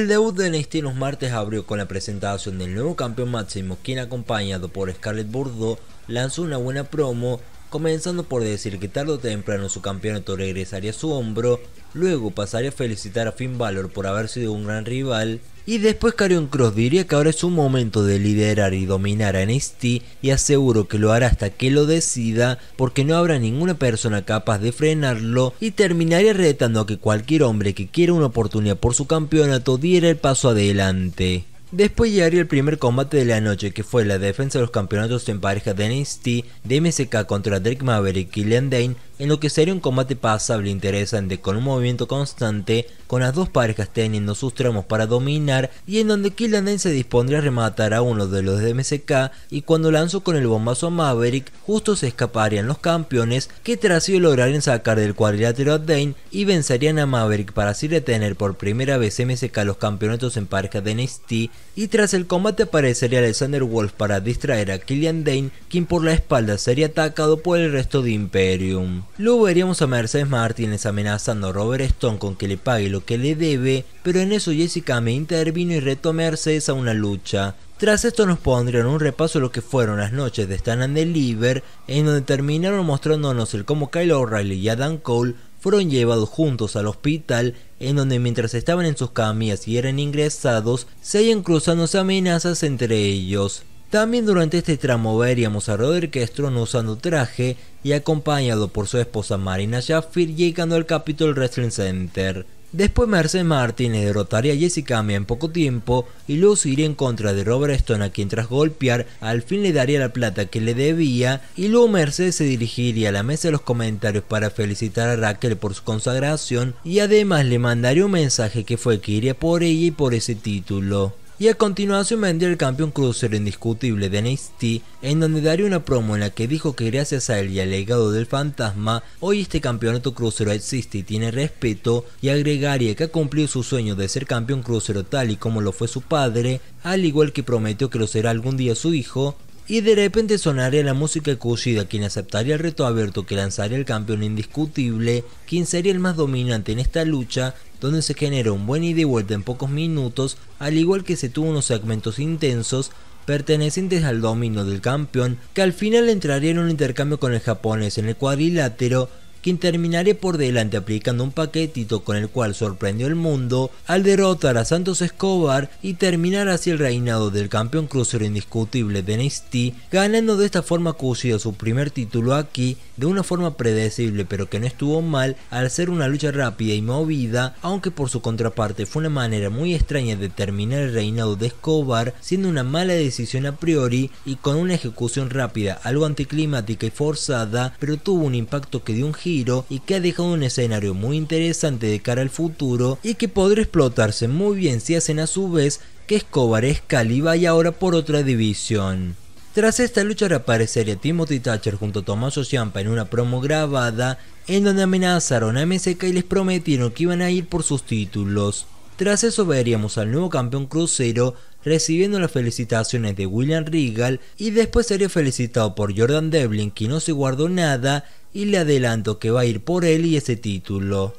El debut de NXT los martes abrió con la presentación del nuevo campeón máximo, quien acompañado por Scarlett Bordeaux lanzó una buena promo, comenzando por decir que tarde o temprano su campeonato regresaría a su hombro, luego pasaría a felicitar a Finn Balor por haber sido un gran rival y después Carion Cross diría que ahora es un momento de liderar y dominar a NXT y aseguro que lo hará hasta que lo decida porque no habrá ninguna persona capaz de frenarlo y terminaría retando a que cualquier hombre que quiera una oportunidad por su campeonato diera el paso adelante. Después llegaría el primer combate de la noche que fue la defensa de los campeonatos en pareja de NXT de MSK contra Drake Maverick y Killian Dane en lo que sería un combate pasable interesante con un movimiento constante, con las dos parejas teniendo sus tramos para dominar y en donde Killian Dane se dispondría a rematar a uno de los de MSK y cuando lanzó con el bombazo a Maverick, justo se escaparían los campeones que tras ello lograrían sacar del cuadrilátero a Dane y vencerían a Maverick para así retener por primera vez MSK los campeonatos en pareja de NXT y tras el combate aparecería Alexander Wolf para distraer a Killian Dane quien por la espalda sería atacado por el resto de Imperium. Luego veríamos a Mercedes Martínez amenazando a Robert Stone con que le pague lo que le debe, pero en eso Jessica me intervino y retó a Mercedes a una lucha. Tras esto nos pondrían un repaso de lo que fueron las noches de Stan and Deliver, en donde terminaron mostrándonos el cómo Kyle O'Reilly y Adam Cole fueron llevados juntos al hospital, en donde mientras estaban en sus camillas y eran ingresados, se hallan cruzándose amenazas entre ellos. También durante este tramo veríamos a Roderick Stone usando traje y acompañado por su esposa Marina Jaffir llegando al Capitol Wrestling Center. Después Mercedes Martínez derrotaría a Jessica en poco tiempo y Luz iría en contra de Robert Stone a quien tras golpear al fin le daría la plata que le debía y luego Mercedes se dirigiría a la mesa de los comentarios para felicitar a Raquel por su consagración y además le mandaría un mensaje que fue que iría por ella y por ese título y a continuación vendría el campeón crucero indiscutible de NXT, en donde daría una promo en la que dijo que gracias a él y al legado del fantasma, hoy este campeonato crucero existe y tiene respeto, y agregaría que ha cumplido su sueño de ser campeón crucero tal y como lo fue su padre, al igual que prometió que lo será algún día su hijo, y de repente sonaría la música de quien aceptaría el reto abierto que lanzaría el campeón indiscutible, quien sería el más dominante en esta lucha donde se generó un buen ida y vuelta en pocos minutos, al igual que se tuvo unos segmentos intensos pertenecientes al dominio del campeón, que al final entraría en un intercambio con el japonés en el cuadrilátero, quien terminaría por delante aplicando un paquetito con el cual sorprendió el mundo al derrotar a Santos Escobar y terminar así el reinado del campeón crucero indiscutible de NXT, ganando de esta forma cusido su primer título aquí de una forma predecible pero que no estuvo mal al ser una lucha rápida y movida, aunque por su contraparte fue una manera muy extraña de terminar el reinado de Escobar, siendo una mala decisión a priori y con una ejecución rápida, algo anticlimática y forzada, pero tuvo un impacto que dio un giro y que ha dejado un escenario muy interesante de cara al futuro y que podrá explotarse muy bien si hacen a su vez que Escobar es Caliba y ahora por otra división. Tras esta lucha reaparecería Timothy Thatcher junto a Tommaso Ciampa en una promo grabada en donde amenazaron a MSK y les prometieron que iban a ir por sus títulos. Tras eso veríamos al nuevo campeón crucero recibiendo las felicitaciones de William Regal y después sería felicitado por Jordan Devlin que no se guardó nada y le adelanto que va a ir por él y ese título.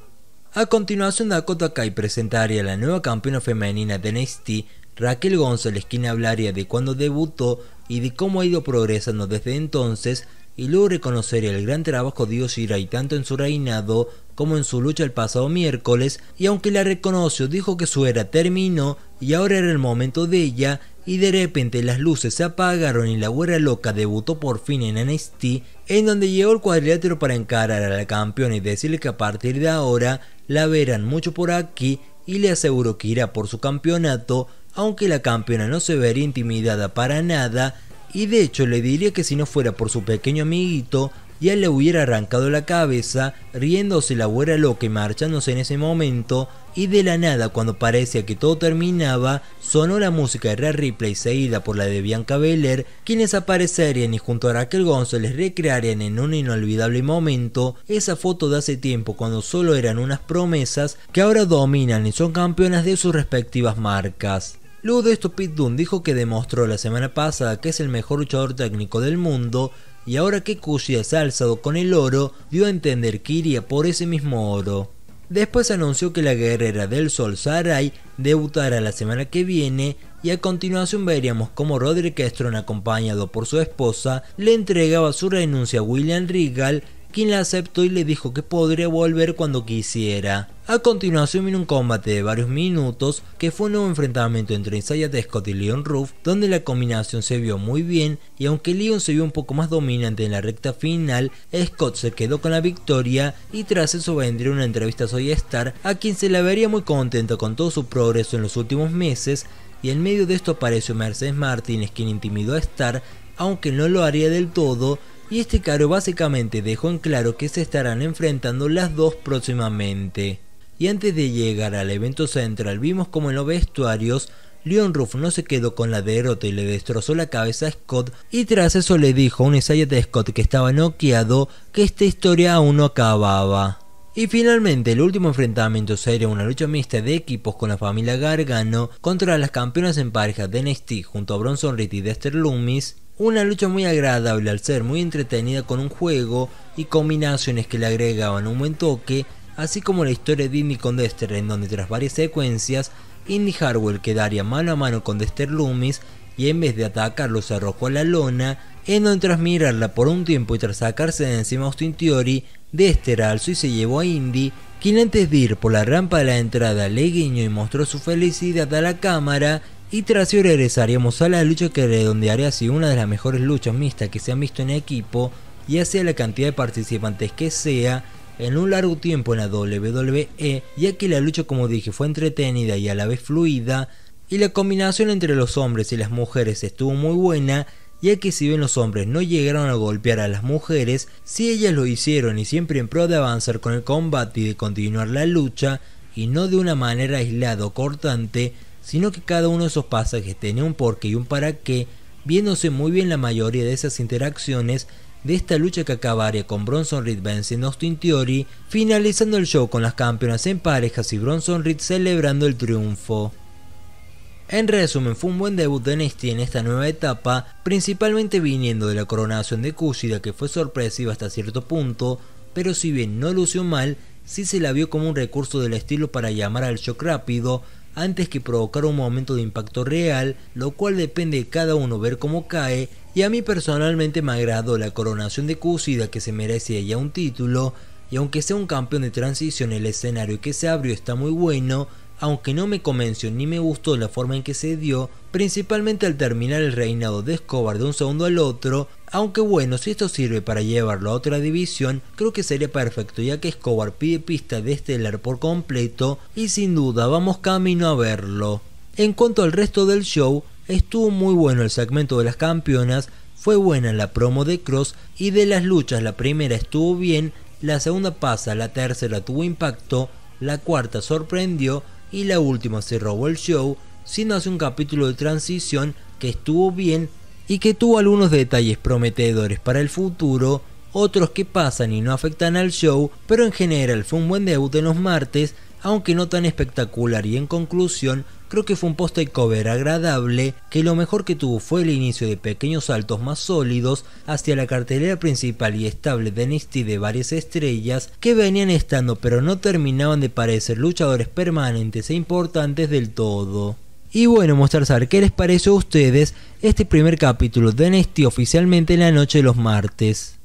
A continuación Dakota Kai presentaría a la nueva campeona femenina de NXT Raquel González quien hablaría de cuando debutó y de cómo ha ido progresando desde entonces y luego reconocería el gran trabajo de Yoshirai tanto en su reinado como en su lucha el pasado miércoles y aunque la reconoció dijo que su era terminó y ahora era el momento de ella y de repente las luces se apagaron y la güera loca debutó por fin en NXT en donde llegó el cuadrilátero para encarar a la campeona y decirle que a partir de ahora la verán mucho por aquí y le aseguró que irá por su campeonato aunque la campeona no se vería intimidada para nada y de hecho le diría que si no fuera por su pequeño amiguito, ya le hubiera arrancado la cabeza, riéndose la güera loca y marchándose en ese momento, y de la nada cuando parecía que todo terminaba, sonó la música de Red Ripley seguida por la de Bianca Belair, quienes aparecerían y junto a Raquel González recrearían en un inolvidable momento esa foto de hace tiempo cuando solo eran unas promesas que ahora dominan y son campeonas de sus respectivas marcas. Luego de esto, Pete dijo que demostró la semana pasada que es el mejor luchador técnico del mundo y ahora que Kushida se ha alzado con el oro, dio a entender que iría por ese mismo oro. Después anunció que la guerrera del sol Sarai debutará la semana que viene y a continuación veríamos cómo Roderick Estron acompañado por su esposa le entregaba su renuncia a William Regal quien la aceptó y le dijo que podría volver cuando quisiera. A continuación vino un combate de varios minutos que fue un nuevo enfrentamiento entre Isaiah Scott y Leon Ruff donde la combinación se vio muy bien y aunque Leon se vio un poco más dominante en la recta final, Scott se quedó con la victoria y tras eso vendría una entrevista a Soy Star a quien se la vería muy contento con todo su progreso en los últimos meses y en medio de esto apareció Mercedes Martínez quien intimidó a Star aunque no lo haría del todo y este caro básicamente dejó en claro que se estarán enfrentando las dos próximamente. Y antes de llegar al evento central vimos como en los vestuarios Leon Ruff no se quedó con la derrota y le destrozó la cabeza a Scott y tras eso le dijo a un ensayo de Scott que estaba noqueado que esta historia aún no acababa. Y finalmente el último enfrentamiento sería una lucha mixta de equipos con la familia Gargano contra las campeonas en pareja de NXT junto a Bronson Reed y Dexter Loomis una lucha muy agradable al ser muy entretenida con un juego y combinaciones que le agregaban un buen toque, así como la historia de Indy con Dexter en donde tras varias secuencias, Indy Harwell quedaría mano a mano con Dexter Loomis y en vez de atacarlo se arrojó a la lona, en donde tras mirarla por un tiempo y tras sacarse de encima Austin Theory, Dexter alzó y se llevó a Indy, quien antes de ir por la rampa de la entrada le guiñó y mostró su felicidad a la cámara y tras ello regresaríamos a la lucha que redondearía así una de las mejores luchas mixtas que se han visto en equipo y hacia la cantidad de participantes que sea en un largo tiempo en la WWE, ya que la lucha como dije fue entretenida y a la vez fluida, y la combinación entre los hombres y las mujeres estuvo muy buena, ya que si bien los hombres no llegaron a golpear a las mujeres, si ellas lo hicieron y siempre en pro de avanzar con el combate y de continuar la lucha, y no de una manera aislada o cortante, sino que cada uno de esos pasajes tenía un porqué y un para qué, viéndose muy bien la mayoría de esas interacciones de esta lucha que acabaría con Bronson Reed venciendo Austin Theory, finalizando el show con las campeonas en parejas y Bronson Reed celebrando el triunfo. En resumen, fue un buen debut de NXT en esta nueva etapa, principalmente viniendo de la coronación de Kushida que fue sorpresiva hasta cierto punto, pero si bien no lució mal, sí se la vio como un recurso del estilo para llamar al shock rápido, antes que provocar un momento de impacto real, lo cual depende de cada uno ver cómo cae, y a mí personalmente me agradó la coronación de Cusida que se merece ya un título, y aunque sea un campeón de transición el escenario que se abrió está muy bueno, aunque no me convenció ni me gustó la forma en que se dio, principalmente al terminar el reinado de Escobar de un segundo al otro, aunque bueno, si esto sirve para llevarlo a otra división, creo que sería perfecto ya que Escobar pide pista de Estelar por completo y sin duda vamos camino a verlo. En cuanto al resto del show, estuvo muy bueno el segmento de las campeonas, fue buena la promo de Cross y de las luchas la primera estuvo bien, la segunda pasa, la tercera tuvo impacto, la cuarta sorprendió y la última se robó el show, siendo hace un capítulo de transición que estuvo bien y que tuvo algunos detalles prometedores para el futuro, otros que pasan y no afectan al show, pero en general fue un buen debut en los martes aunque no tan espectacular y en conclusión, creo que fue un post cover agradable que lo mejor que tuvo fue el inicio de pequeños saltos más sólidos hacia la cartelera principal y estable de NXT de varias estrellas que venían estando pero no terminaban de parecer luchadores permanentes e importantes del todo. Y bueno, mostrar saber qué les pareció a ustedes este primer capítulo de NXT oficialmente en la noche de los martes.